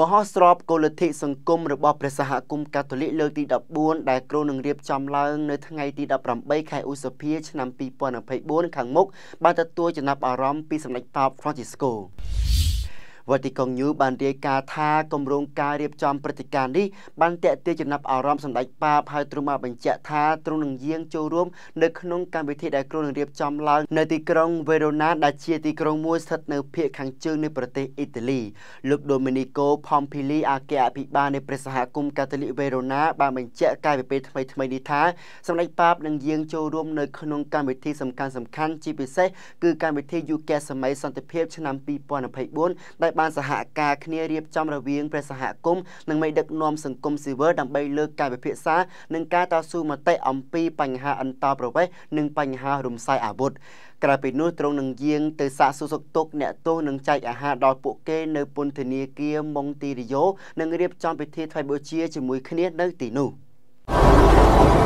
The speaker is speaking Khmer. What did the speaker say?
មហោស្រពគោលលទ្ធិសង្គមរបស់ព្រះសហគមន៍កាតូលិកលើកទី14ដែលគ្រូនឹងរៀបចំឡើងនៅថ្ងៃទី18ខែឧសភាឆ្នាំ2024ខាងមុខបានទទួលចំណាប់អារម្មណ៍ពីសម្ដេចប៉ោប Francisco Vatican News បានរាយការណ៍ថាគម្រោងការរៀបចំព្រឹត្តិការណ៍នេះបានទាក់ទាញចំណាប់អារម្មណ៍សម្ដេចប៉ាបហើយទ្រង់បានបញ្ជាក់ថាទ្រង់នឹងយាងចូលរួមនៅក្នុងកម្មវិធីដែលគ្រោងនឹងរៀបចំឡើងនៅទីក្រុង Verona ដែលជាទីក្រុងមួយស្ថិតនៅភាគខាងជើងនៃប្រទេសអ៊ីតាលីលោក Domenico Pompili អគ្គអភិបាលនៃព្រះសហគមន៍កាតូលិក Verona បានបញ្ជាក់កាលពីពេលថ្មីថ្មីនេះថាសម្ដេចប៉ាបនឹងយាងចូលរួមនៅក្នុងកម្មវិធីសំខាន់សំខាន់ជាពិសេសគឺកម្មវិធី UK សម័យសន្តិភាពឆ្នាំ2024ដែលបានសហការគ្នារៀបចំរវាងព្រះសហគមន៍និងមេដឹកនាំសង្គមស៊ីវិលដើម្បីលើកការពិភាក្សានិងការតស៊ូមតិអំពីបញ្ហាអន្តរប្រវេសន៍និងបញ្ហារំសាយអាវុធក្រៅពីនោះទ្រង់នឹងយាងទៅសាកសួរសុខទុក្ខអ្នកទោសនិងចែកអាហារដល់ពួកគេ នៅពន្ធនាគារម៉ុងទីរីយ៉ូនិងរៀបចំពិធីថ្វាយបូជាជាមួយគ្នានៅទីនោះ។